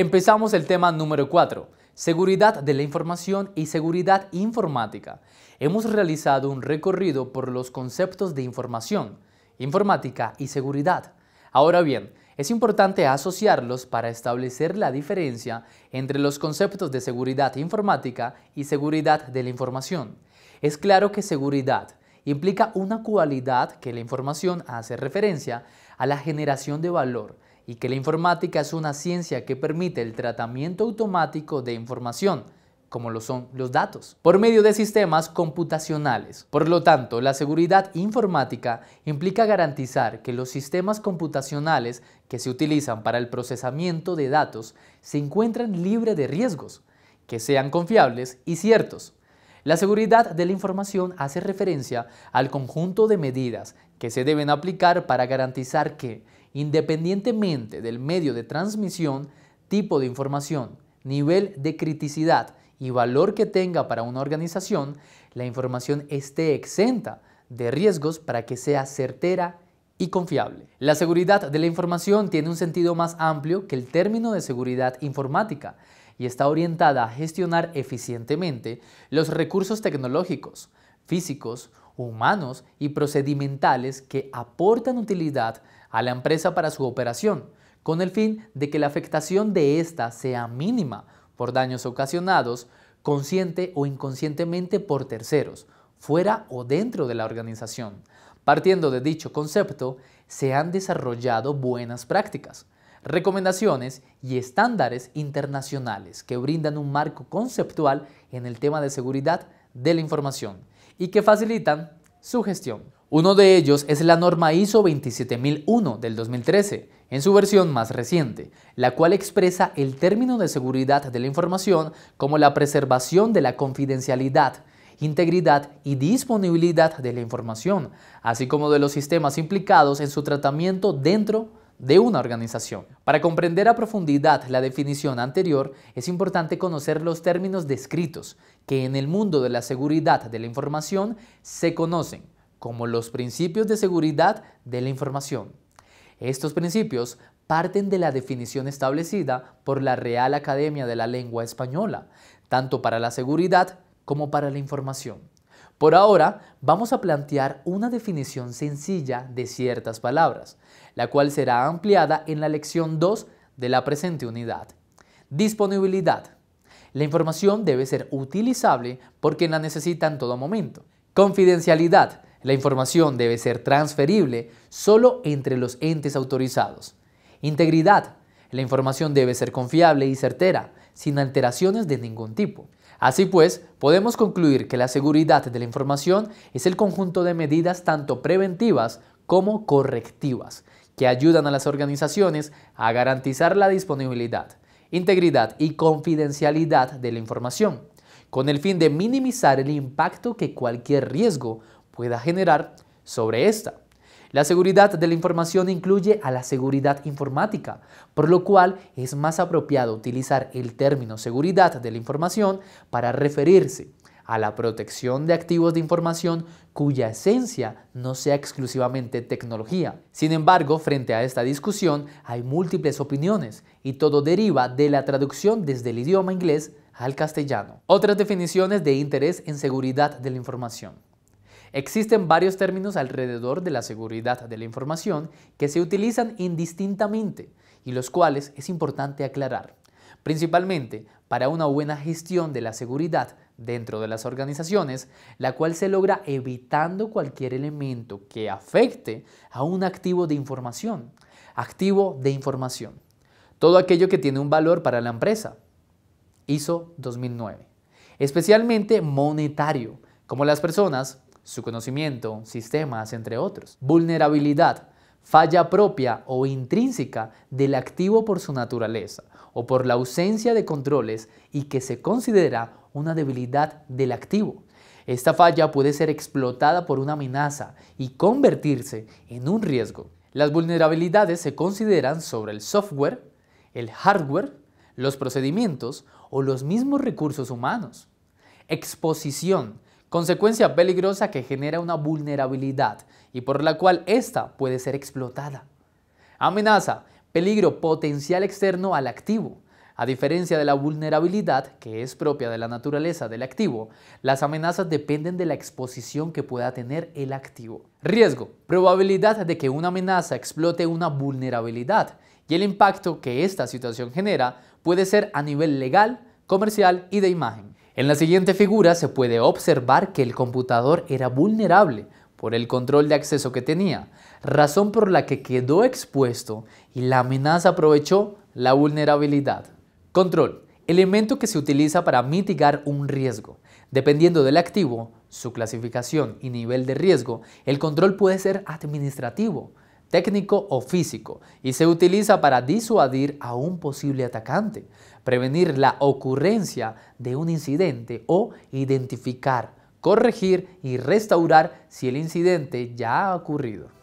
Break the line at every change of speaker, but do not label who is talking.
Empezamos el tema número 4, seguridad de la información y seguridad informática. Hemos realizado un recorrido por los conceptos de información, informática y seguridad. Ahora bien, es importante asociarlos para establecer la diferencia entre los conceptos de seguridad informática y seguridad de la información. Es claro que seguridad implica una cualidad que la información hace referencia a la generación de valor, y que la informática es una ciencia que permite el tratamiento automático de información, como lo son los datos, por medio de sistemas computacionales. Por lo tanto, la seguridad informática implica garantizar que los sistemas computacionales que se utilizan para el procesamiento de datos se encuentran libres de riesgos, que sean confiables y ciertos. La seguridad de la información hace referencia al conjunto de medidas que se deben aplicar para garantizar que independientemente del medio de transmisión, tipo de información, nivel de criticidad y valor que tenga para una organización, la información esté exenta de riesgos para que sea certera y confiable. La seguridad de la información tiene un sentido más amplio que el término de seguridad informática y está orientada a gestionar eficientemente los recursos tecnológicos, físicos, humanos y procedimentales que aportan utilidad a la empresa para su operación, con el fin de que la afectación de ésta sea mínima por daños ocasionados consciente o inconscientemente por terceros, fuera o dentro de la organización. Partiendo de dicho concepto, se han desarrollado buenas prácticas, recomendaciones y estándares internacionales que brindan un marco conceptual en el tema de seguridad de la información y que facilitan su gestión. Uno de ellos es la norma ISO 27001 del 2013, en su versión más reciente, la cual expresa el término de seguridad de la información como la preservación de la confidencialidad, integridad y disponibilidad de la información, así como de los sistemas implicados en su tratamiento dentro de una organización. Para comprender a profundidad la definición anterior, es importante conocer los términos descritos que en el mundo de la seguridad de la información se conocen como los principios de seguridad de la información. Estos principios parten de la definición establecida por la Real Academia de la Lengua Española, tanto para la seguridad como para la información. Por ahora, vamos a plantear una definición sencilla de ciertas palabras, la cual será ampliada en la lección 2 de la presente unidad. Disponibilidad. La información debe ser utilizable porque la necesita en todo momento. Confidencialidad. La información debe ser transferible solo entre los entes autorizados. Integridad. La información debe ser confiable y certera, sin alteraciones de ningún tipo. Así pues, podemos concluir que la seguridad de la información es el conjunto de medidas tanto preventivas como correctivas, que ayudan a las organizaciones a garantizar la disponibilidad, integridad y confidencialidad de la información, con el fin de minimizar el impacto que cualquier riesgo pueda generar sobre esta. La seguridad de la información incluye a la seguridad informática, por lo cual es más apropiado utilizar el término seguridad de la información para referirse a la protección de activos de información cuya esencia no sea exclusivamente tecnología. Sin embargo, frente a esta discusión hay múltiples opiniones y todo deriva de la traducción desde el idioma inglés al castellano. Otras definiciones de interés en seguridad de la información. Existen varios términos alrededor de la seguridad de la información que se utilizan indistintamente y los cuales es importante aclarar, principalmente para una buena gestión de la seguridad dentro de las organizaciones, la cual se logra evitando cualquier elemento que afecte a un activo de información. Activo de información. Todo aquello que tiene un valor para la empresa. ISO 2009. Especialmente monetario, como las personas, su conocimiento, sistemas, entre otros. Vulnerabilidad, falla propia o intrínseca del activo por su naturaleza o por la ausencia de controles y que se considera una debilidad del activo. Esta falla puede ser explotada por una amenaza y convertirse en un riesgo. Las vulnerabilidades se consideran sobre el software, el hardware, los procedimientos o los mismos recursos humanos. Exposición consecuencia peligrosa que genera una vulnerabilidad y por la cual ésta puede ser explotada. Amenaza, peligro potencial externo al activo. A diferencia de la vulnerabilidad, que es propia de la naturaleza del activo, las amenazas dependen de la exposición que pueda tener el activo. Riesgo, probabilidad de que una amenaza explote una vulnerabilidad y el impacto que esta situación genera puede ser a nivel legal, comercial y de imagen. En la siguiente figura se puede observar que el computador era vulnerable por el control de acceso que tenía, razón por la que quedó expuesto y la amenaza aprovechó la vulnerabilidad. Control, elemento que se utiliza para mitigar un riesgo. Dependiendo del activo, su clasificación y nivel de riesgo, el control puede ser administrativo, técnico o físico y se utiliza para disuadir a un posible atacante, prevenir la ocurrencia de un incidente o identificar, corregir y restaurar si el incidente ya ha ocurrido.